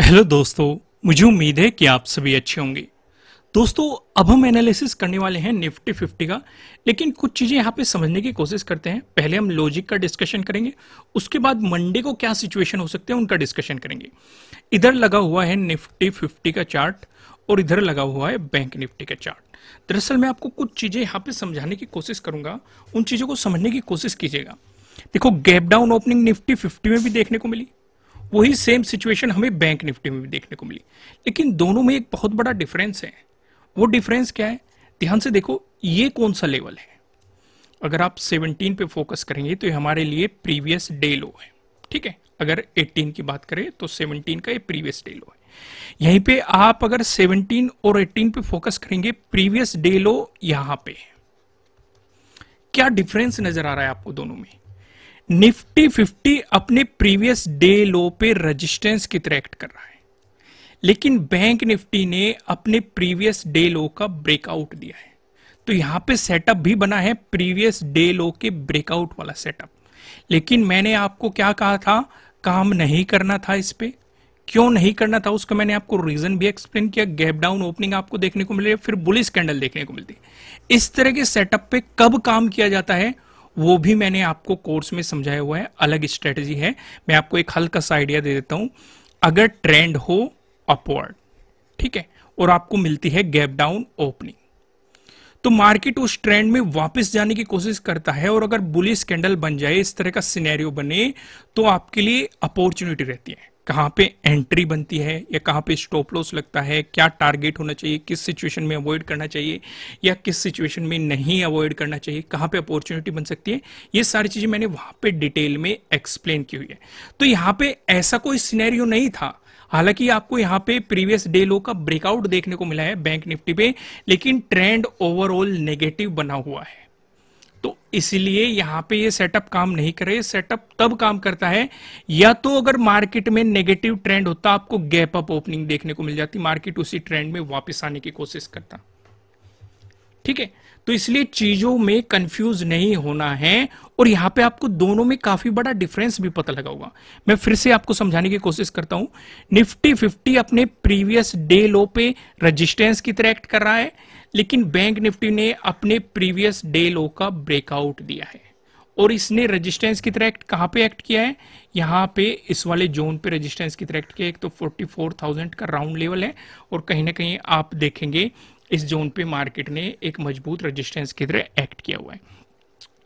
hello दोस्तों मुझे उम्मीद है कि आप सभी अच्छे होंगे दोस्तों अब हम एनालिसिस करने वाले हैं निफ्टी फिफ्टी का लेकिन कुछ चीज़ें यहाँ पे समझने की कोशिश करते हैं पहले हम लॉजिक का डिस्कशन करेंगे उसके बाद मंडे को क्या सिचुएशन हो सकते हैं उनका डिस्कशन करेंगे इधर लगा हुआ है निफ्टी फिफ्टी का चार्ट और इधर लगा हुआ है बैंक निफ्टी का चार्ट दरअसल मैं आपको कुछ चीज़ें यहाँ पर समझाने की कोशिश करूंगा उन चीज़ों को समझने की कोशिश कीजिएगा देखो gap down opening Nifty fifty में भी देखने को मिली वही सेम सिचुएशन हमें बैंक निफ्टी में भी देखने को मिली लेकिन दोनों में एक बहुत बड़ा डिफरेंस है वो डिफरेंस क्या है ध्यान से देखो ये कौन सा लेवल है अगर आप 17 पे फोकस करेंगे तो ये हमारे लिए प्रीवियस डे लो है ठीक है अगर 18 की बात करें तो 17 का ये प्रीवियस डे लो है यहीं पे आप अगर 17 और 18 पे फोकस करेंगे प्रीवियस डे लो यहां पे क्या डिफरेंस नजर आ रहा है आपको दोनों में निफ्टी 50 अपने प्रीवियस डे लो पे रेजिस्टेंस की तरह एक्ट कर रहा है लेकिन बैंक निफ्टी ने अपने प्रीवियस डे लो का ब्रेकआउट दिया है तो यहां पे सेटअप भी बना है प्रीवियस डे लो के ब्रेकआउट वाला सेटअप लेकिन मैंने आपको क्या कहा था काम नहीं करना था इस पर क्यों नहीं करना था उसका मैंने आपको रीजन भी एक्सप्लेन किया गैप डाउन ओपनिंग आपको देखने को मिल रही फिर बुलिस कैंडल देखने को मिलती इस तरह के सेटअप पे कब काम किया जाता है वो भी मैंने आपको कोर्स में समझाया हुआ है अलग स्ट्रेटजी है मैं आपको एक हल्का सा आइडिया दे देता हूं अगर ट्रेंड हो अपवर्ड ठीक है और आपको मिलती है गैप डाउन ओपनिंग तो मार्केट उस ट्रेंड में वापस जाने की कोशिश करता है और अगर बुलिस कैंडल बन जाए इस तरह का सिनेरियो बने तो आपके लिए अपॉर्चुनिटी रहती है कहाँ पे एंट्री बनती है या कहाँ पे स्टॉप लॉस लगता है क्या टारगेट होना चाहिए किस सिचुएशन में अवॉइड करना चाहिए या किस सिचुएशन में नहीं अवॉइड करना चाहिए कहाँ पे अपॉर्चुनिटी बन सकती है ये सारी चीज़ें मैंने वहाँ पे डिटेल में एक्सप्लेन की हुई है तो यहाँ पे ऐसा कोई सिनेरियो नहीं था हालांकि आपको यहाँ पे प्रीवियस डे लो का ब्रेकआउट देखने को मिला है बैंक निफ्टी पे लेकिन ट्रेंड ओवरऑल नेगेटिव बना हुआ है तो इसलिए यहां पे ये सेटअप काम नहीं करे सेटअप तब काम करता है या तो अगर मार्केट में नेगेटिव ट्रेंड होता आपको गैप अप ओपनिंग देखने को मिल जाती मार्केट उसी ट्रेंड में वापस आने की कोशिश करता ठीक है तो इसलिए चीजों में कंफ्यूज नहीं होना है और यहां पे आपको दोनों में काफी बड़ा डिफरेंस भी पता लगा होगा मैं फिर से आपको समझाने की कोशिश करता हूं निफ्टी फिफ्टी अपने प्रीवियस डे लो पे रजिस्टेंस की तरह एक्ट कर रहा है लेकिन बैंक निफ्टी ने अपने प्रीवियस डे लो का ब्रेकआउट दिया है और इसने रेजिस्टेंस की तरह एक्ट कहां पे एक्ट किया है यहां पे इस वाले जोन पे रेजिस्टेंस की तरह एक्ट किया एक तो 44,000 का राउंड लेवल है और कहीं ना कहीं आप देखेंगे इस जोन पे मार्केट ने एक मजबूत रजिस्टेंस की तरह एक्ट किया हुआ है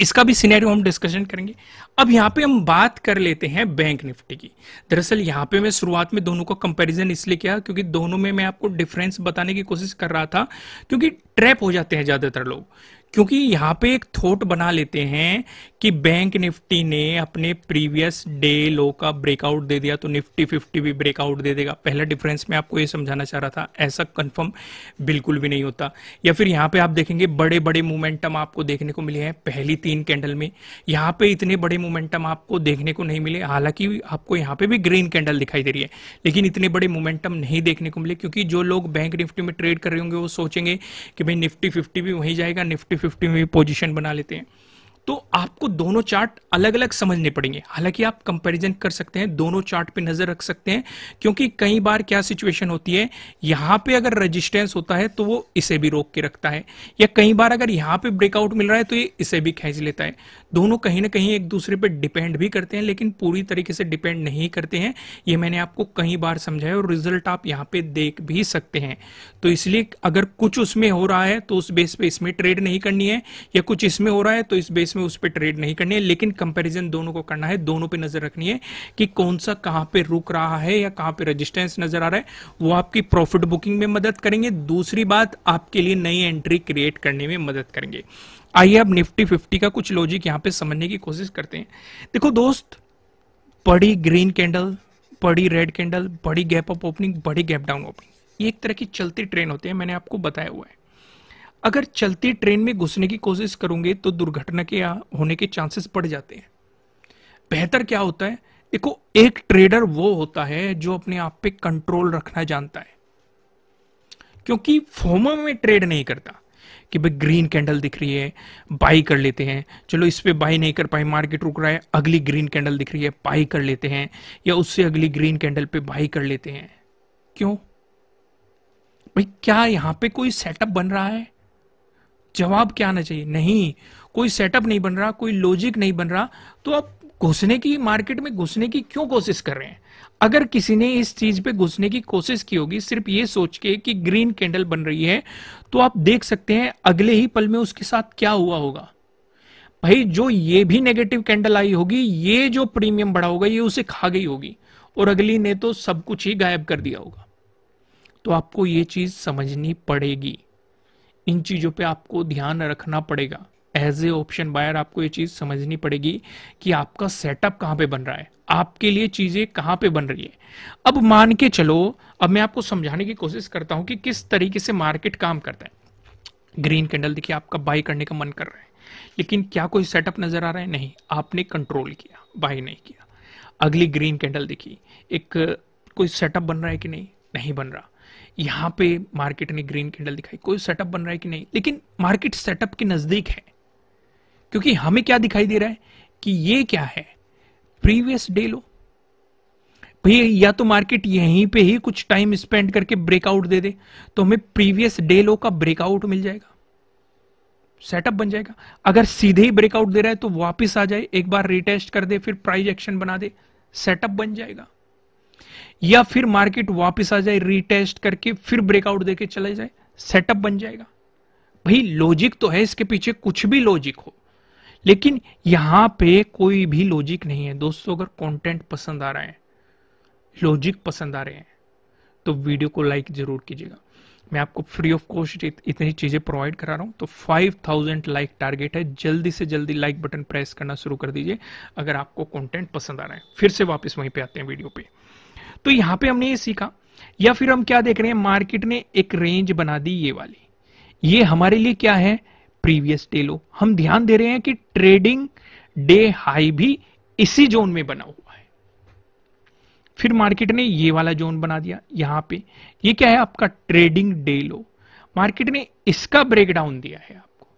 इसका भी सिनेरियो हम डिस्कशन करेंगे अब यहाँ पे हम बात कर लेते हैं बैंक निफ्टी की दरअसल यहाँ पे मैं शुरुआत में दोनों का कंपैरिजन इसलिए किया क्योंकि दोनों में मैं आपको डिफरेंस बताने की कोशिश कर रहा था क्योंकि ट्रैप हो जाते हैं ज्यादातर लोग क्योंकि यहाँ पे एक थोट बना लेते हैं कि बैंक निफ्टी ने अपने प्रीवियस डे लो का ब्रेकआउट दे दिया तो निफ्टी फिफ्टी भी ब्रेकआउट दे देगा पहला डिफरेंस मैं आपको ये समझाना चाह रहा था ऐसा कंफर्म बिल्कुल भी नहीं होता या फिर यहाँ पे आप देखेंगे बड़े बड़े मोमेंटम आपको देखने को मिले हैं पहली तीन कैंडल में यहाँ पे इतने बड़े मोमेंटम आपको देखने को नहीं मिले हालांकि आपको यहाँ पे भी ग्रीन कैंडल दिखाई दे रही है लेकिन इतने बड़े मोमेंटम नहीं देखने को मिले क्योंकि जो लोग बैंक निफ्टी में ट्रेड कर रहे होंगे वो सोचेंगे कि भाई निफ्टी फिफ्टी भी वहीं जाएगा निफ्टी फिफ्टी में भी पोजिशन बना लेते हैं तो आपको दोनों चार्ट अलग अलग समझने पड़ेंगे हालांकि आप कंपैरिजन कर सकते हैं दोनों चार्ट पे नजर रख सकते हैं क्योंकि कई बार क्या सिचुएशन होती है यहां पे अगर रेजिस्टेंस होता है तो वो इसे भी रोक के रखता है या कई बार अगर यहां पे ब्रेकआउट मिल रहा है तो ये इसे भी खेच लेता है दोनों कहीं ना कहीं एक दूसरे पर डिपेंड भी करते हैं लेकिन पूरी तरीके से डिपेंड नहीं करते हैं ये मैंने आपको कई बार समझाया और रिजल्ट आप यहाँ पे देख भी सकते हैं तो इसलिए अगर कुछ उसमें हो रहा है तो उस बेस पे इसमें ट्रेड नहीं करनी है या कुछ इसमें हो रहा है तो इस बेस में उस पर ट्रेड नहीं करनी है लेकिन कंपेरिजन दोनों को करना है दोनों पर नजर रखनी है कि कौन सा कहाँ पे रुक रहा है या कहाँ पे रजिस्टेंस नजर आ रहा है वो आपकी प्रॉफिट बुकिंग में मदद करेंगे दूसरी बात आपके लिए नई एंट्री क्रिएट करने में मदद करेंगे आइए आप निफ्टी फिफ्टी का कुछ लॉजिक यहाँ पे समझने की कोशिश करते हैं देखो दोस्त बड़ी ग्रीन कैंडल बड़ी रेड कैंडल बड़ी गैप अप ओपनिंग बड़ी गैप डाउन ओपनिंग ये एक तरह की चलती ट्रेन होती है मैंने आपको बताया हुआ है अगर चलती ट्रेन में घुसने की कोशिश करूंगे तो दुर्घटना के होने के चांसेस बढ़ जाते हैं बेहतर क्या होता है देखो एक ट्रेडर वो होता है जो अपने आप पे कंट्रोल रखना जानता है क्योंकि फोमो में ट्रेड नहीं करता कि भाई ग्रीन कैंडल दिख रही है बाई कर लेते हैं चलो इस पर बाई नहीं कर पाए मार्केट रुक रहा है अगली ग्रीन कैंडल दिख रही है बाई कर लेते हैं या उससे अगली ग्रीन कैंडल पे बाई कर लेते हैं क्यों भाई क्या यहां पे कोई सेटअप बन रहा है जवाब क्या आना चाहिए नहीं कोई सेटअप नहीं बन रहा कोई लॉजिक नहीं बन रहा तो आप घुसने की मार्केट में घुसने की क्यों कोशिश कर रहे हैं अगर किसी ने इस चीज पे घुसने की कोशिश की होगी सिर्फ ये सोच के कि ग्रीन कैंडल बन रही है तो आप देख सकते हैं अगले ही पल में उसके साथ क्या हुआ होगा भाई जो ये भी नेगेटिव कैंडल आई होगी ये जो प्रीमियम बढ़ा होगा ये उसे खा गई होगी और अगली ने तो सब कुछ ही गायब कर दिया होगा तो आपको ये चीज समझनी पड़ेगी इन चीज़ों पे आपको ध्यान रखना पड़ेगा एज ए ऑप्शन बायर आपको ये चीज़ समझनी पड़ेगी कि आपका सेटअप कहाँ पे बन रहा है आपके लिए चीज़ें कहाँ पे बन रही है अब मान के चलो अब मैं आपको समझाने की कोशिश करता हूँ कि किस तरीके से मार्केट काम करता है ग्रीन कैंडल देखिए आपका बाई करने का मन कर रहा है लेकिन क्या कोई सेटअप नज़र आ रहा है नहीं आपने कंट्रोल किया बाई नहीं किया अगली ग्रीन कैंडल देखी एक कोई सेटअप बन रहा है कि नहीं नहीं बन रहा यहाँ पे मार्केट ने ग्रीन कैंडल दिखाई कोई सेटअप बन रहा है कि नहीं लेकिन मार्केट सेटअप के नजदीक है क्योंकि हमें क्या दिखाई दे रहा है कि ये क्या है प्रीवियस डे लो भैया या तो मार्केट यहीं पे ही कुछ टाइम स्पेंड करके ब्रेकआउट दे दे तो हमें प्रीवियस डे लो का ब्रेकआउट मिल जाएगा सेटअप बन जाएगा अगर सीधे ही ब्रेकआउट दे रहा है तो वापस आ जाए एक बार रिटेस्ट कर दे फिर प्राइस एक्शन बना दे सेटअप बन जाएगा या फिर मार्केट वापस आ जाए रीटेस्ट करके फिर ब्रेकआउट देके चले जाए सेटअप बन जाएगा भाई लॉजिक तो है इसके पीछे कुछ भी लॉजिक हो लेकिन यहां पे कोई भी लॉजिक नहीं है दोस्तों अगर कंटेंट पसंद आ रहा है लॉजिक पसंद आ रहे हैं तो वीडियो को लाइक जरूर कीजिएगा मैं आपको फ्री ऑफ कॉस्ट इतनी चीजें प्रोवाइड करा रहा हूं तो 5000 लाइक टारगेट है जल्दी से जल्दी लाइक बटन प्रेस करना शुरू कर दीजिए अगर आपको कंटेंट पसंद आ रहा है फिर से वापस वहीं पे आते हैं वीडियो पे तो यहां पे हमने ये सीखा या फिर हम क्या देख रहे हैं मार्केट ने एक रेंज बना दी ये वाली ये हमारे लिए क्या है प्रीवियस डे लो हम ध्यान दे रहे हैं कि ट्रेडिंग डे हाई भी इसी जोन में बना हुआ है फिर मार्केट ने ये वाला जोन बना दिया यहां पे ये क्या है आपका ट्रेडिंग डे लो मार्केट ने इसका ब्रेकडाउन दिया है आपको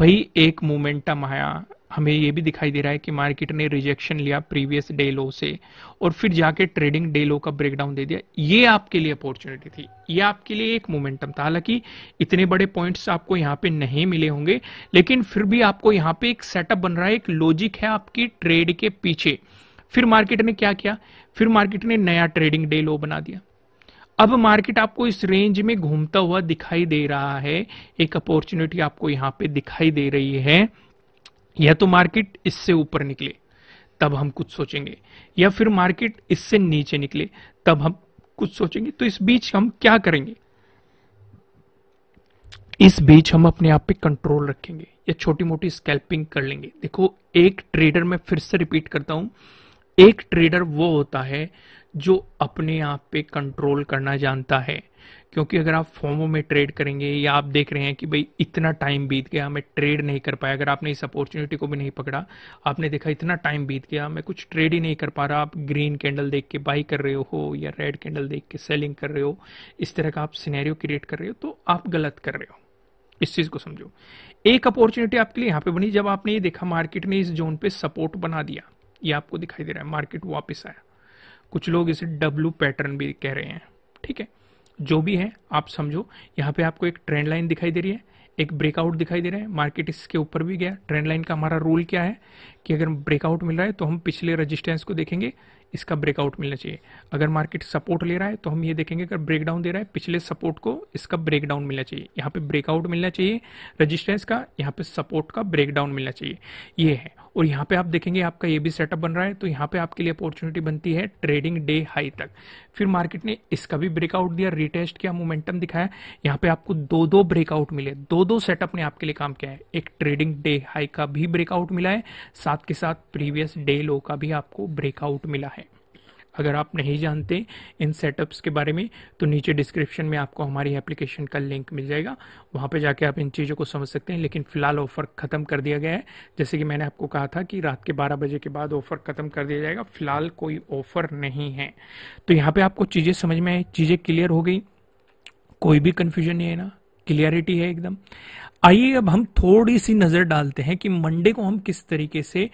भाई एक मोमेंटम आया हमें ये भी दिखाई दे रहा है कि मार्केट ने रिजेक्शन लिया प्रीवियस डे लो से और फिर जाके ट्रेडिंग डे लो का ब्रेकडाउन दे दिया ये आपके लिए अपॉर्चुनिटी थी ये आपके लिए एक मोमेंटम था हालांकि इतने बड़े पॉइंट्स आपको यहाँ पे नहीं मिले होंगे लेकिन फिर भी आपको यहाँ पे एक सेटअप बन रहा है एक लॉजिक है आपकी ट्रेड के पीछे फिर मार्केट ने क्या किया फिर मार्केट ने नया ट्रेडिंग डे लो बना दिया अब मार्केट आपको इस रेंज में घूमता हुआ दिखाई दे रहा है एक अपॉर्चुनिटी आपको यहाँ पे दिखाई दे रही है या तो मार्केट इससे ऊपर निकले तब हम कुछ सोचेंगे या फिर मार्केट इससे नीचे निकले तब हम कुछ सोचेंगे तो इस बीच हम क्या करेंगे इस बीच हम अपने आप पे कंट्रोल रखेंगे या छोटी मोटी स्कैल्पिंग कर लेंगे देखो एक ट्रेडर मैं फिर से रिपीट करता हूं एक ट्रेडर वो होता है जो अपने आप पे कंट्रोल करना जानता है क्योंकि अगर आप फॉर्मों में ट्रेड करेंगे या आप देख रहे हैं कि भाई इतना टाइम बीत गया मैं ट्रेड नहीं कर पाया अगर आपने इस अपॉर्चुनिटी को भी नहीं पकड़ा आपने देखा इतना टाइम बीत गया मैं कुछ ट्रेड ही नहीं कर पा रहा आप ग्रीन कैंडल देख के बाई कर रहे हो या रेड कैंडल देख के सेलिंग कर रहे हो इस तरह का आप सिनेरियो क्रिएट कर रहे हो तो आप गलत कर रहे हो इस चीज को समझो एक अपॉर्चुनिटी आपके लिए यहाँ पे बनी जब आपने ये देखा मार्केट ने इस जोन पे सपोर्ट बना दिया ये आपको दिखाई दे रहा है मार्केट वापस आया कुछ लोग इसे डब्लू पैटर्न भी कह रहे हैं ठीक है जो भी है आप समझो यहाँ पे आपको एक ट्रेंड लाइन दिखाई दे रही है एक ब्रेकआउट दिखाई दे रहा है मार्केट इसके ऊपर भी गया ट्रेंड लाइन का हमारा रूल क्या है कि अगर ब्रेकआउट मिल रहा है तो हम पिछले रजिस्टेंस को देखेंगे इसका ब्रेकआउट मिलना चाहिए अगर मार्केट सपोर्ट ले रहा है तो हम ये देखेंगे अगर ब्रेकडाउन दे रहा है पिछले सपोर्ट को इसका ब्रेकडाउन मिलना चाहिए यहाँ पे ब्रेकआउट मिलना चाहिए रजिस्टेंस का यहाँ पे सपोर्ट का ब्रेकडाउन मिलना चाहिए ये है और यहाँ पे आप देखेंगे आपका ये भी सेटअप बन रहा है तो यहाँ पे आपके लिए अपॉर्चुनिटी बनती है ट्रेडिंग डे हाई तक फिर मार्केट ने इसका भी ब्रेकआउट दिया रिटेस्ट किया मोमेंटम दिखाया यहाँ पे आपको दो दो ब्रेकआउट मिले दो दो सेटअप ने आपके लिए काम किया है एक ट्रेडिंग डे हाई का भी ब्रेकआउट मिला है साथ के साथ प्रीवियस डे लो का भी आपको ब्रेकआउट मिला है अगर आप नहीं जानते इन सेटअप्स के बारे में तो नीचे डिस्क्रिप्शन में आपको हमारी एप्लीकेशन का लिंक मिल जाएगा वहाँ पे जाके आप इन चीज़ों को समझ सकते हैं लेकिन फ़िलहाल ऑफ़र ख़त्म कर दिया गया है जैसे कि मैंने आपको कहा था कि रात के बारह बजे के बाद ऑफ़र ख़त्म कर दिया जाएगा फ़िलहाल कोई ऑफ़र नहीं है तो यहाँ पर आपको चीज़ें समझ में आई चीज़ें क्लियर हो गई कोई भी कन्फ्यूजन नहीं है ना क्लियरिटी है एकदम आइए अब हम थोड़ी सी नज़र डालते हैं कि मंडे को हम किस तरीके से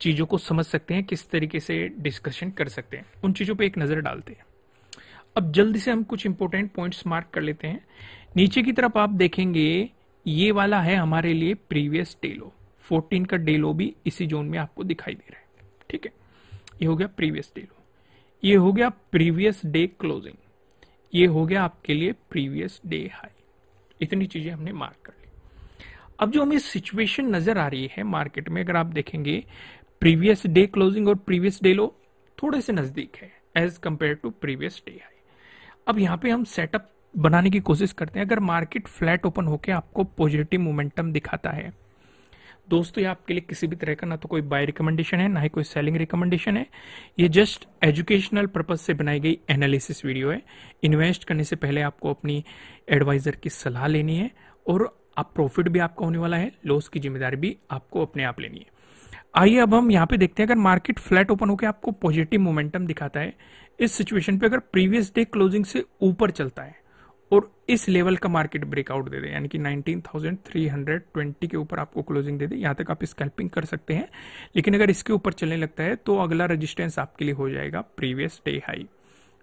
चीज़ों को समझ सकते हैं किस तरीके से डिस्कशन कर सकते हैं उन चीज़ों पे एक नज़र डालते हैं अब जल्दी से हम कुछ इंपोर्टेंट पॉइंट्स मार्क कर लेते हैं नीचे की तरफ आप देखेंगे ये वाला है हमारे लिए प्रीवियस डेलो 14 का डेलो भी इसी जोन में आपको दिखाई दे रहा है ठीक है ये हो गया प्रीवियस डेलो ये हो गया प्रीवियस डे क्लोजिंग ये हो गया आपके लिए प्रीवियस डे हाई इतनी चीजें हमने मार्क कर ली अब जो हमें सिचुएशन नजर आ रही है मार्केट में अगर आप देखेंगे प्रीवियस डे क्लोजिंग और प्रीवियस डे लो थोड़े से नजदीक है as compare to previous day high अब यहाँ पे हम सेटअप बनाने की कोशिश करते हैं अगर मार्केट फ्लैट ओपन होकर आपको पॉजिटिव मोमेंटम दिखाता है दोस्तों ये आपके लिए किसी भी तरह का ना तो कोई बाय रिकमेंडेशन है ना ही कोई सेलिंग रिकमेंडेशन है ये जस्ट एजुकेशनल पर्पज से बनाई गई एनालिसिस वीडियो है इन्वेस्ट करने से पहले आपको अपनी एडवाइजर की सलाह लेनी है और आप प्रॉफिट भी आपका होने वाला है लॉस की जिम्मेदारी भी आपको अपने आप लेनी है आइए अब हम यहाँ पे देखते हैं अगर मार्केट फ्लैट ओपन होकर आपको पॉजिटिव मोमेंटम दिखाता है इस सिचुएशन पे अगर प्रीवियस डे क्लोजिंग से ऊपर चलता है और इस लेवल का मार्केट ब्रेकआउट दे दे यानी कि 19,320 के ऊपर आपको क्लोजिंग दे दे यहां तक आप स्कैल्पिंग कर सकते हैं लेकिन अगर इसके ऊपर चलने लगता है तो अगला रजिस्टेंस आपके लिए हो जाएगा प्रीवियस डे हाई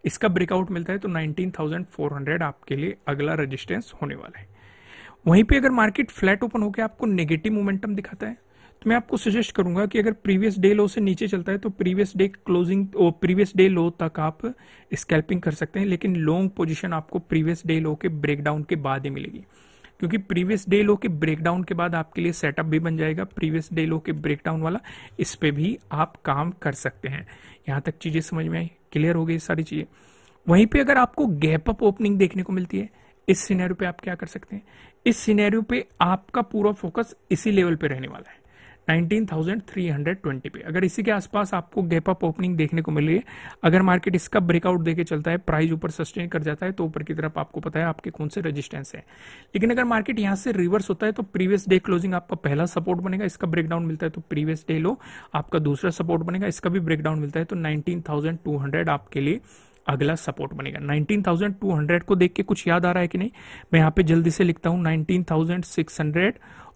इसका ब्रेकआउट मिलता है तो 19,400 आपके लिए अगला रजिस्टेंस होने वाला है वहीं पे अगर मार्केट फ्लैट ओपन होकर आपको नेगेटिव मोमेंटम दिखाता है मैं आपको सजेस्ट करूंगा कि अगर प्रीवियस डे लो से नीचे चलता है तो previous day closing previous day low तक आप स्कैल्पिंग कर सकते हैं लेकिन लॉन्ग पोजिशन आपको प्रीवियस डे लो के ब्रेकडाउन के बाद ही मिलेगी क्योंकि प्रीवियस डे लो के ब्रेकडाउन के बाद आपके लिए सेटअप भी बन जाएगा प्रीवियस डे लो के ब्रेकडाउन वाला इस पर भी आप काम कर सकते हैं यहां तक चीज़ें समझ में आई क्लियर हो गई सारी चीज़ें वहीं पे अगर आपको गैप अप ओपनिंग देखने को मिलती है इस सिनेरियो पे आप क्या कर सकते हैं इस सिनेरियो पे आपका पूरा फोकस इसी लेवल पे रहने वाला है 19,320 पे अगर इसी के आसपास आपको गैप अप ओपनिंग देखने को मिल रही है अगर मार्केट इसका ब्रेकआउट देके चलता है प्राइस ऊपर सस्टेन कर जाता है तो ऊपर की तरफ आपको पता है आपके कौन से रेजिस्टेंस है लेकिन अगर मार्केट यहां से रिवर्स होता है तो प्रीवियस डे क्लोजिंग आपका पहला सपोर्ट बनेगा इसका ब्रेकडाउन मिलता है तो प्रीवियस डे लो आपका दूसरा सपोर्ट बनेगा इसका भी ब्रेकडाउन मिलता है तो नाइनटीन आपके लिए अगला सपोर्ट बनेगा 19,200 को देख के कुछ याद आ रहा है कि नहीं मैं यहाँ पे जल्दी से लिखता हूँ 19,600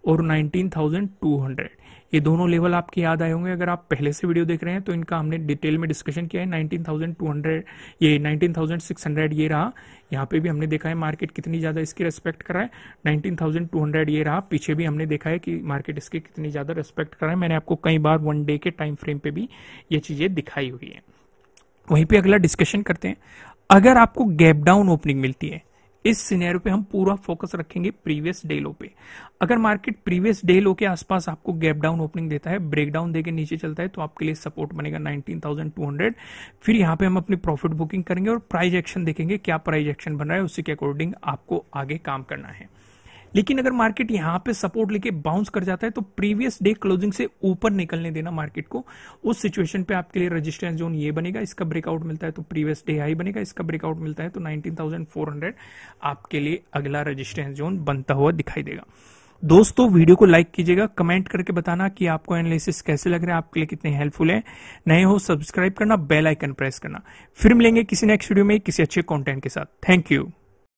और 19,200 ये दोनों लेवल आपके याद आए होंगे अगर आप पहले से वीडियो देख रहे हैं तो इनका हमने डिटेल में डिस्कशन किया है 19,200 ये 19,600 ये रहा यहाँ पे भी हमने देखा है मार्केट कितनी ज़्यादा इसकी रेस्पेक्ट करा है 19,200 ये रहा पीछे भी हमने देखा है कि मार्केट इसकी कितनी ज़्यादा रेस्पेक्ट करा है मैंने आपको कई बार वन डे के टाइम फ्रेम पर भी ये चीज़ें दिखाई हुई है वहीं पे अगला डिस्कशन करते हैं अगर आपको गैप डाउन ओपनिंग मिलती है इस सिनेरियो पे हम पूरा फोकस रखेंगे प्रीवियस डे लो पे अगर मार्केट प्रीवियस डे लो के आसपास आपको गैप डाउन ओपनिंग देता है ब्रेक डाउन देकर नीचे चलता है तो आपके लिए सपोर्ट बनेगा 19,200 फिर यहाँ पे हम अपनी प्रॉफिट बुकिंग करेंगे और प्राइज एक्शन देखेंगे क्या प्राइज एक्शन बन रहा है उसी के अकॉर्डिंग आपको आगे काम करना है लेकिन अगर मार्केट यहां पे सपोर्ट लेके बाउंस कर जाता है तो प्रीवियस डे क्लोजिंग से ऊपर निकलने देना मार्केट को उस सिचुएशन पे आपके लिए रजिस्ट्रेंस जोन ये बनेगा इसका ब्रेकआउट मिलता है तो प्रीवियस डे हाई बनेगा इसका ब्रेकआउट मिलता है तो 19,400 आपके लिए अगला रजिस्टेंस जोन बनता हुआ दिखाई देगा दोस्तों वीडियो को लाइक कीजिएगा कमेंट करके बताना कि आपको एनालिसिस कैसे लग रहे हैं आपके लिए कितने हेल्पफुल है नए हो सब्सक्राइब करना बेल आइकन प्रेस करना फिर मिलेंगे किसी नेक्स्ट वीडियो में किसी अच्छे कंटेंट के साथ थैंक यू